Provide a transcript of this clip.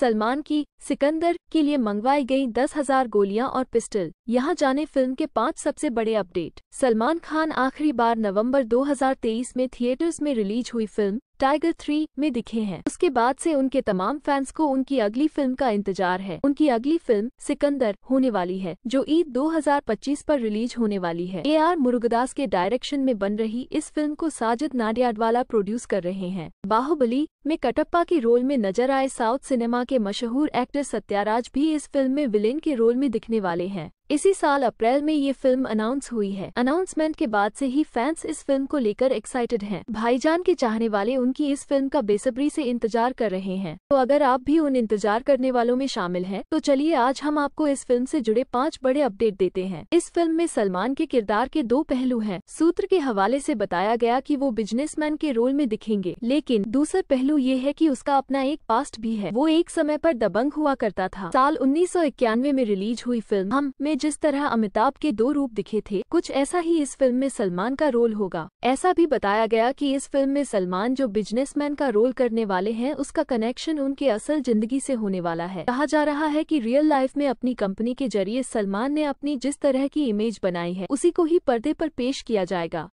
सलमान की सिकंदर के लिए मंगवाई गई दस हजार गोलियां और पिस्टल यहां जाने फिल्म के पांच सबसे बड़े अपडेट सलमान खान आखिरी बार नवंबर 2023 में थिएटर्स में रिलीज हुई फिल्म टाइगर थ्री में दिखे हैं उसके बाद से उनके तमाम फैंस को उनकी अगली फिल्म का इंतजार है उनकी अगली फिल्म सिकंदर होने वाली है जो ईद 2025 पर रिलीज होने वाली है ए आर मुरुगदास के डायरेक्शन में बन रही इस फिल्म को साजिद नाडियाडवाला प्रोड्यूस कर रहे हैं बाहुबली में कटप्पा के रोल में नजर आए साउथ सिनेमा के मशहूर एक्टर सत्याराज भी इस फिल्म में विलेन के रोल में दिखने वाले हैं इसी साल अप्रैल में ये फिल्म अनाउंस हुई है अनाउंसमेंट के बाद से ही फैंस इस फिल्म को लेकर एक्साइटेड हैं। भाईजान के चाहने वाले उनकी इस फिल्म का बेसब्री से इंतजार कर रहे हैं तो अगर आप भी उन इंतजार करने वालों में शामिल हैं तो चलिए आज हम आपको इस फिल्म से जुड़े पाँच बड़े अपडेट देते हैं इस फिल्म में सलमान के किरदार के दो पहलू है सूत्र के हवाले ऐसी बताया गया की वो बिजनेस के रोल में दिखेंगे लेकिन दूसरा पहलू ये है की उसका अपना एक पास्ट भी है वो एक समय आरोप दबंग हुआ करता था साल उन्नीस में रिलीज हुई फिल्म हम में में जिस तरह अमिताभ के दो रूप दिखे थे कुछ ऐसा ही इस फिल्म में सलमान का रोल होगा ऐसा भी बताया गया कि इस फिल्म में सलमान जो बिजनेसमैन का रोल करने वाले हैं उसका कनेक्शन उनके असल जिंदगी से होने वाला है कहा जा रहा है कि रियल लाइफ में अपनी कंपनी के जरिए सलमान ने अपनी जिस तरह की इमेज बनाई है उसी को ही पर्दे पर पेश किया जाएगा